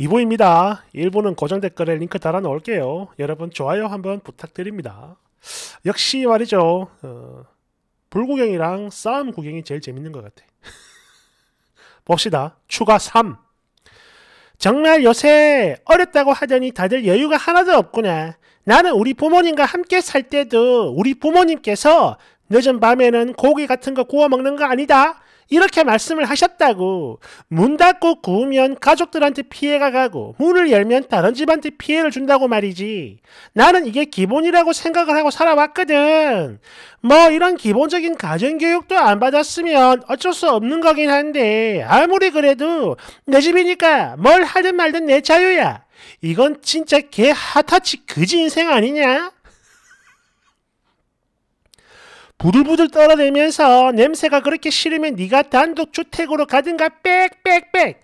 2부입니다. 1부는 고정 댓글에 링크 달아 놓을게요. 여러분 좋아요 한번 부탁드립니다. 역시 말이죠. 어, 불구경이랑 싸움 구경이 제일 재밌는 것 같아. 봅시다. 추가 3. 정말 요새 어렵다고 하더니 다들 여유가 하나도 없구나. 나는 우리 부모님과 함께 살 때도 우리 부모님께서 늦은 밤에는 고기 같은 거 구워 먹는 거 아니다. 이렇게 말씀을 하셨다고. 문 닫고 구우면 가족들한테 피해가 가고 문을 열면 다른 집한테 피해를 준다고 말이지. 나는 이게 기본이라고 생각을 하고 살아왔거든. 뭐 이런 기본적인 가정교육도 안 받았으면 어쩔 수 없는 거긴 한데 아무리 그래도 내 집이니까 뭘 하든 말든 내 자유야. 이건 진짜 개 하타치 그지 인생 아니냐? 부들부들 떨어내면서 냄새가 그렇게 싫으면 네가 단독주택으로 가든가 빽빽빽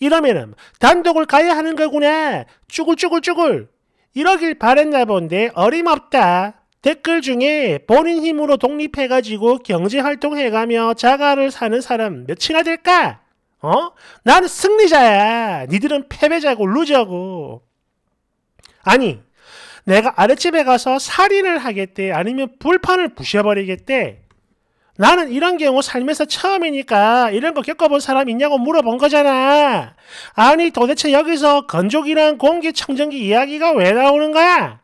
이러면은 단독을 가야 하는 거구나 쭈글쭈글쭈글 이러길 바랬나 본데 어림없다 댓글 중에 본인 힘으로 독립해가지고 경제활동해가며 자가를 사는 사람 몇이나 될까? 어? 나는 승리자야. 니들은 패배자고 루저고. 아니, 내가 아랫집에 가서 살인을 하겠대 아니면 불판을 부셔버리겠대 나는 이런 경우 살면서 처음이니까 이런 거 겪어본 사람 있냐고 물어본 거잖아. 아니 도대체 여기서 건조기랑 공기청정기 이야기가 왜 나오는 거야?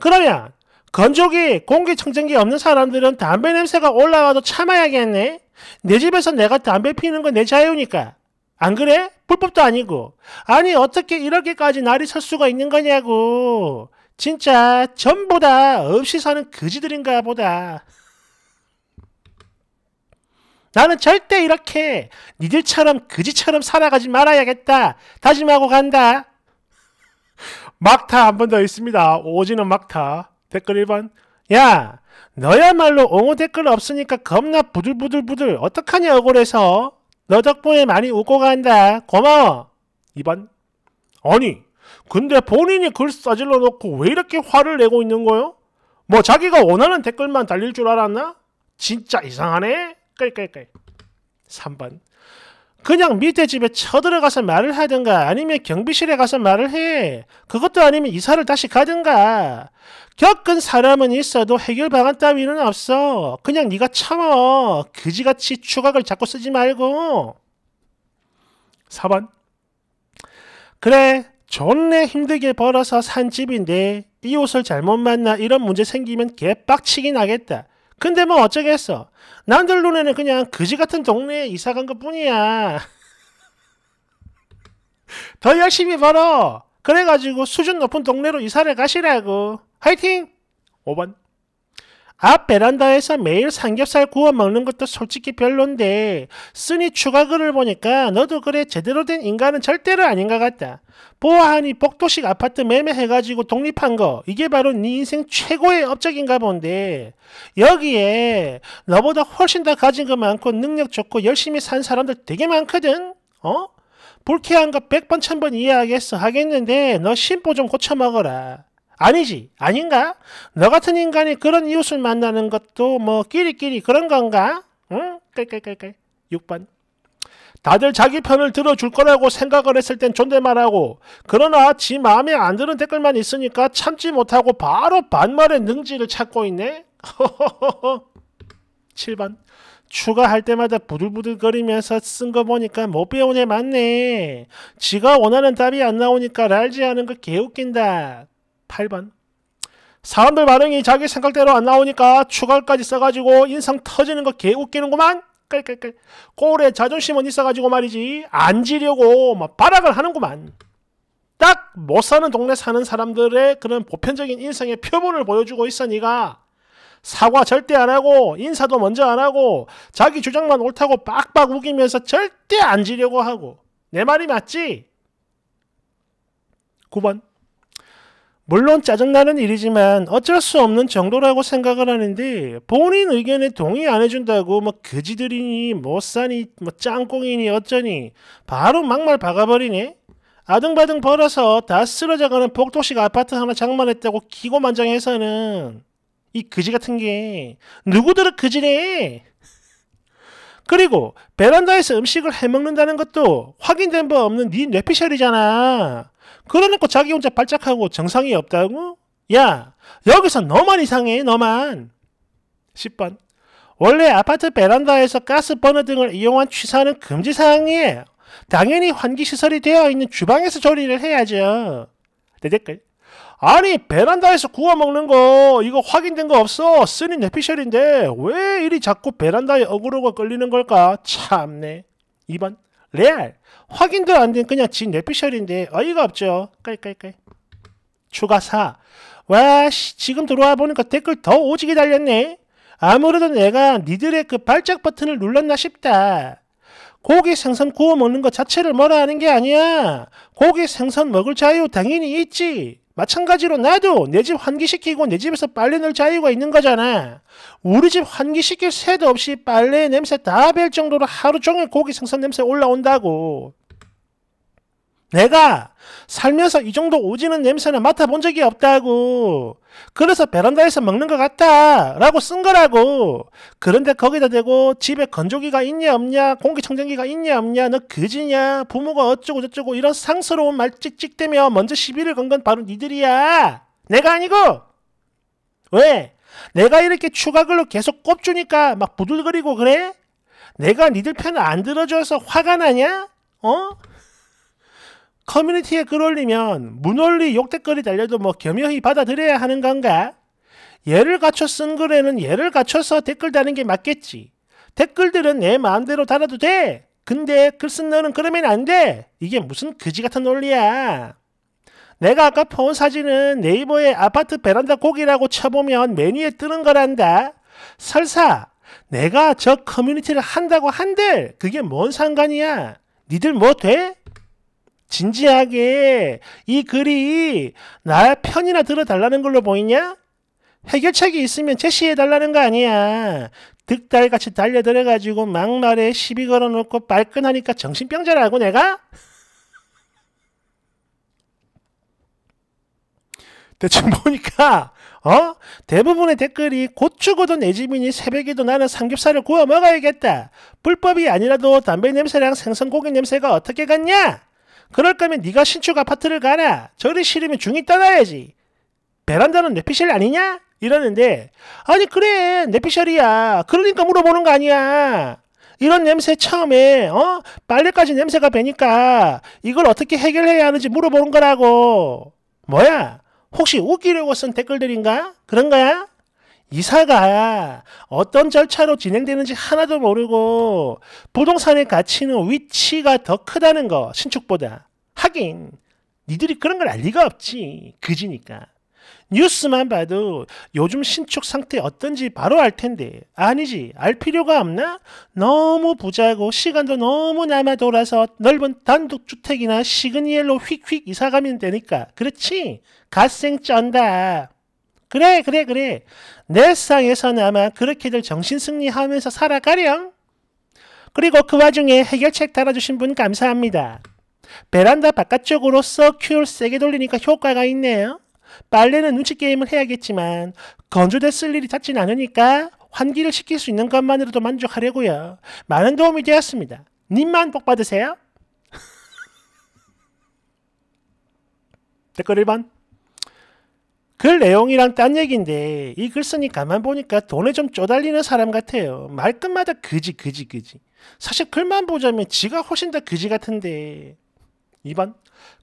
그러면 건조기, 공기청정기 없는 사람들은 담배 냄새가 올라와도 참아야겠네. 내 집에서 내가 담배 피는건 내 자유니까. 안 그래? 불법도 아니고. 아니 어떻게 이렇게까지 날이 설 수가 있는 거냐고. 진짜 전부 다 없이 사는 그지들인가 보다. 나는 절대 이렇게 니들처럼 그지처럼 살아가지 말아야겠다. 다짐하고 간다. 막타 한 번 더 있습니다. 오지는 막타. 댓글 1번. 야 너야말로 옹호 댓글 없으니까 겁나 부들부들부들 어떡하냐 억울해서 너 덕분에 많이 웃고 간다. 고마워. 2번. 아니 근데 본인이 글 싸질러 놓고 왜 이렇게 화를 내고 있는 거요? 뭐 자기가 원하는 댓글만 달릴 줄 알았나? 진짜 이상하네? 끌끌끌 3번 그냥 밑에 집에 쳐들어가서 말을 하든가 아니면 경비실에 가서 말을 해. 그것도 아니면 이사를 다시 가든가. 겪은 사람은 있어도 해결 방안 따위는 없어. 그냥 네가 참어. 그지같이 추각을 자꾸 쓰지 말고. 4번 그래 존내 힘들게 벌어서 산 집인데 이 옷을 잘못 만나 이런 문제 생기면 개빡치긴 나겠다. 근데 뭐 어쩌겠어. 남들 눈에는 그냥 그지 같은 동네에 이사 간 것 뿐이야. 더 열심히 벌어. 그래가지고 수준 높은 동네로 이사를 가시라고. 화이팅! 5번. 앞 베란다에서 매일 삼겹살 구워 먹는 것도 솔직히 별론데 쓰니 추가 글을 보니까 너도 그래 제대로 된 인간은 절대로 아닌 것 같다. 보아하니 복도식 아파트 매매해가지고 독립한 거 이게 바로 네 인생 최고의 업적인가 본데 여기에 너보다 훨씬 더 가진 거 많고 능력 좋고 열심히 산 사람들 되게 많거든? 어? 불쾌한 거 백 번 천 번 이해하겠어 하겠는데 너 심보 좀 고쳐먹어라. 아니지. 아닌가? 너 같은 인간이 그런 이웃을 만나는 것도 뭐 끼리끼리 그런 건가? 응? 6번. 다들 자기 편을 들어줄 거라고 생각을 했을 땐 존댓말하고 그러나 지 마음에 안 드는 댓글만 있으니까 참지 못하고 바로 반말의 능지를 찾고 있네. 7번. 추가할 때마다 부들부들거리면서 쓴 거 보니까 못 배운 애 맞네. 지가 원하는 답이 안 나오니까 랄지 하는 거 개웃긴다. 8번 사람들 반응이 자기 생각대로 안 나오니까 추가까지 써가지고 인상 터지는 거 개웃기는구만 깔깔깔 꼴에 자존심은 있어가지고 말이지 안 지려고 막 발악을 하는구만 딱 못 사는 동네 사는 사람들의 그런 보편적인 인성의 표본을 보여주고 있으니까 사과 절대 안 하고 인사도 먼저 안 하고 자기 주장만 옳다고 빡빡 우기면서 절대 안 지려고 하고 내 말이 맞지? 9번 물론 짜증나는 일이지만 어쩔 수 없는 정도라고 생각을 하는데 본인 의견에 동의 안 해준다고 뭐 거지들이니 못사니 뭐 짱꿍이니 뭐 어쩌니 바로 막말 박아버리네 아등바등 벌어서 다 쓰러져가는 복도식 아파트 하나 장만했다고 기고만장해서는 이 거지 같은 게 누구들은 거지네 그리고 베란다에서 음식을 해먹는다는 것도 확인된 바 없는 네 뇌피셜이잖아 그러놓고 자기 혼자 발작하고 정상이 없다고? 야, 여기서 너만 이상해, 너만. 10번. 원래 아파트 베란다에서 가스 버너 등을 이용한 취사는 금지 사항이에요. 당연히 환기 시설이 되어 있는 주방에서 조리를 해야죠. 내 댓글. 아니 베란다에서 구워 먹는 거 이거 확인된 거 없어 쓰는 내피셜인데 왜 이리 자꾸 베란다에 어그로가 끌리는 걸까 참네 2번 레알 확인도 안 된 그냥 진 레피셜인데 어이가 없죠. 깔깔깔. 추가 4. 와, 씨, 지금 들어와 보니까 댓글 더 오지게 달렸네. 아무래도 내가 니들의 그 발작 버튼을 눌렀나 싶다. 고기 생선 구워 먹는 것 자체를 뭐라 하는 게 아니야. 고기 생선 먹을 자유 당연히 있지. 마찬가지로 나도 내 집 환기시키고 내 집에서 빨래 넣을 자유가 있는 거잖아. 우리 집 환기시킬 새도 없이 빨래 냄새 다뵐 정도로 하루 종일 고기 생선 냄새 올라온다고. 내가 살면서 이 정도 오지는 냄새는 맡아본 적이 없다고. 그래서 베란다에서 먹는 것 같다. 라고 쓴 거라고. 그런데 거기다 대고 집에 건조기가 있냐 없냐, 공기청정기가 있냐 없냐, 너 그지냐, 부모가 어쩌고저쩌고 이런 상스러운 말 찍찍대며 먼저 시비를 건 건 바로 니들이야. 내가 아니고! 왜? 내가 이렇게 추가글로 계속 꼽주니까 막 부들거리고 그래? 내가 니들 편안 들어줘서 화가 나냐? 어? 커뮤니티에 끌어올리면 문논리 욕댓글이 달려도 뭐 겸허히 받아들여야 하는 건가? 예를 갖춰 쓴 글에는 예를 갖춰서 댓글 다는 게 맞겠지. 댓글들은 내 마음대로 달아도 돼. 근데 글 쓴 너는 그러면 안 돼. 이게 무슨 그지 같은 논리야. 내가 아까 퍼온 사진은 네이버에 아파트 베란다 고기라고 쳐보면 메뉴에 뜨는 거란다. 설사 내가 저 커뮤니티를 한다고 한들 그게 뭔 상관이야. 니들 뭐 돼? 진지하게 이 글이 나 편이나 들어달라는 걸로 보이냐? 해결책이 있으면 제시해달라는 거 아니야. 득달같이 달려들어가지고 막말에 시비 걸어놓고 발끈하니까 정신병자라고 내가? 대충 보니까 어? 대부분의 댓글이 곧 죽어도 내 집이니 새벽에도 나는 삼겹살을 구워 먹어야겠다. 불법이 아니라도 담배 냄새랑 생선고기 냄새가 어떻게 갔냐? 그럴 거면 네가 신축 아파트를 가라. 저리 싫으면 중이 떠나야지. 베란다는 뇌피셜 아니냐? 이러는데 아니 그래 뇌피셜이야. 그러니까 물어보는 거 아니야. 이런 냄새 처음에 어 빨래까지 냄새가 배니까 이걸 어떻게 해결해야 하는지 물어보는 거라고. 뭐야? 혹시 웃기려고 쓴 댓글들인가? 그런 거야? 이사가 어떤 절차로 진행되는지 하나도 모르고 부동산의 가치는 위치가 더 크다는 거 신축보다 하긴 니들이 그런 걸 알 리가 없지 그지니까 뉴스만 봐도 요즘 신축 상태 어떤지 바로 알 텐데 아니지 알 필요가 없나? 너무 부자고 시간도 너무 남아 돌아서 넓은 단독주택이나 시그니엘로 휙휙 이사가면 되니까 그렇지 갓생 쩐다 그래 그래 그래 내 세상에서는 아마 그렇게들 정신승리하면서 살아가렴. 그리고 그 와중에 해결책 달아주신 분 감사합니다. 베란다 바깥쪽으로 서 큐를 세게 돌리니까 효과가 있네요. 빨래는 눈치 게임을 해야겠지만 건조됐을 일이 잦진 않으니까 환기를 시킬 수 있는 것만으로도 만족하려고요. 많은 도움이 되었습니다. 님만 복 받으세요. 댓글 1번 글 그 내용이랑 딴 얘기인데 이 글 쓰니까만 보니까 돈에 좀 쪼달리는 사람 같아요. 말끝마다 그지 그지 그지. 사실 글만 보자면 지가 훨씬 더 그지 같은데. 2번.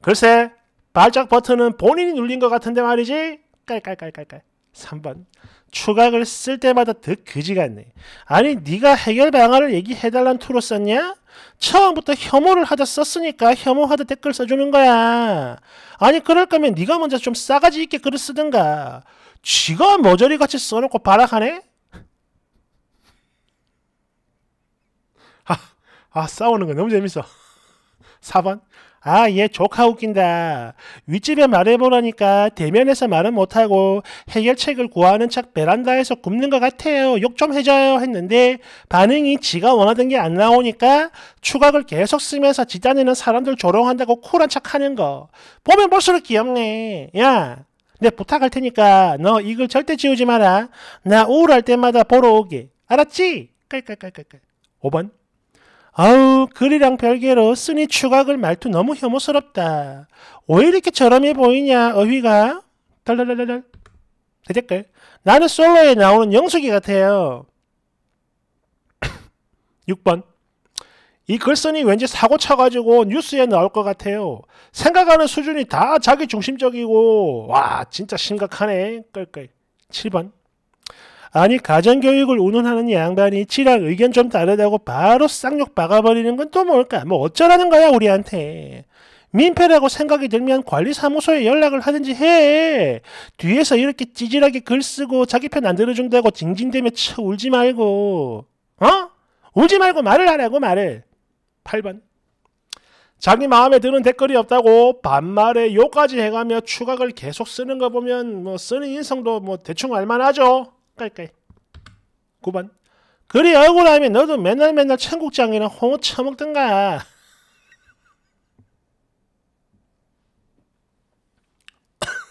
글쎄 발작 버튼은 본인이 눌린 것 같은데 말이지. 깔깔깔깔깔. 3번 추각을 쓸 때마다 득 그지 같네. 아니 네가 해결 방안을 얘기해달란 투로 썼냐? 처음부터 혐오를 하자 썼으니까 혐오하듯 댓글 써주는 거야. 아니 그럴 거면 네가 먼저 좀 싸가지 있게 글을 쓰든가. 쥐가 머저리 같이 써놓고 발악하네? 아, 아 싸우는 거 너무 재밌어. 4번 아, 얘 예, 조카 웃긴다. 윗집에 말해보라니까 대면에서 말은 못하고 해결책을 구하는 척 베란다에서 굽는 것 같아요. 욕 좀 해줘요. 했는데 반응이 지가 원하던 게 안 나오니까 추각을 계속 쓰면서 지단에는 사람들 조롱한다고 쿨한 척 하는 거. 보면 볼수록 귀엽네. 야, 내 부탁할 테니까 너 이걸 절대 지우지 마라. 나 우울할 때마다 보러 오게. 알았지? 깔깔깔깔깔. 5번. 아우 글이랑 별개로 쓰니 추각을 말투 너무 혐오스럽다. 왜 이렇게 저렴해 보이냐 어휘가? 달달달달 대댓글 나는 솔로에 나오는 영숙이 같아요. 6번 이 글쓴이 왠지 사고 쳐가지고 뉴스에 나올 것 같아요. 생각하는 수준이 다 자기 중심적이고 와 진짜 심각하네. 끌끌 7번 아니 가정교육을 운운하는 양반이 치랑 의견 좀 다르다고 바로 쌍욕 박아버리는 건 또 뭘까? 뭐 어쩌라는 거야 우리한테. 민폐라고 생각이 들면 관리사무소에 연락을 하든지 해. 뒤에서 이렇게 찌질하게 글 쓰고 자기 편 안 들어준다고 징징대며 쳐 울지 말고. 어? 울지 말고 말을 하라고 말을. 8번. 자기 마음에 드는 댓글이 없다고 반말에 욕까지 해가며 추각을 계속 쓰는 거 보면 뭐 쓰는 인성도 뭐 대충 알만하죠. 깔깔. 9번. 그리 억울하면 너도 맨날 맨날 청국장이랑 홍어 처먹던가.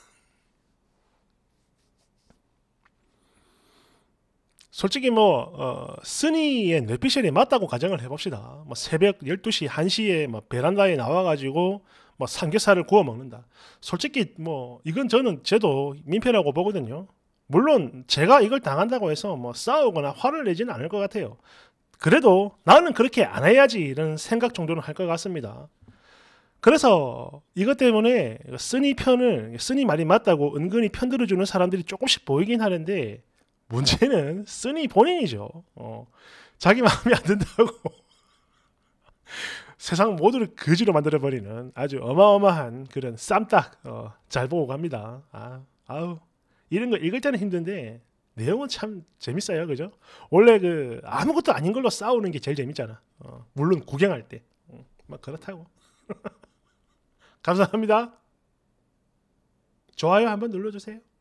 솔직히 뭐 어, 쓰니의 뇌피셜이 맞다고 가정을 해봅시다. 뭐 새벽 12시, 1시에 뭐 베란다에 나와가지고 뭐 삼겹살을 구워 먹는다. 솔직히 뭐 이건 저는 쟤도 민폐라고 보거든요. 물론 제가 이걸 당한다고 해서 뭐 싸우거나 화를 내지는 않을 것 같아요. 그래도 나는 그렇게 안 해야지 이런 생각 정도는 할 것 같습니다. 그래서 이것 때문에 쓰니 편을 쓰니 말이 맞다고 은근히 편들어주는 사람들이 조금씩 보이긴 하는데 문제는 쓰니 본인이죠. 어, 자기 마음이 안 든다고 세상 모두를 거지로 만들어버리는 아주 어마어마한 그런 쌈딱 어, 잘 보고 갑니다. 아, 아우. 이런 거 읽을 때는 힘든데 내용은 참 재밌어요, 그죠? 원래 그 아무것도 아닌 걸로 싸우는 게 제일 재밌잖아. 어, 물론 구경할 때, 어, 막 그렇다고. 감사합니다. 좋아요 한번 눌러주세요.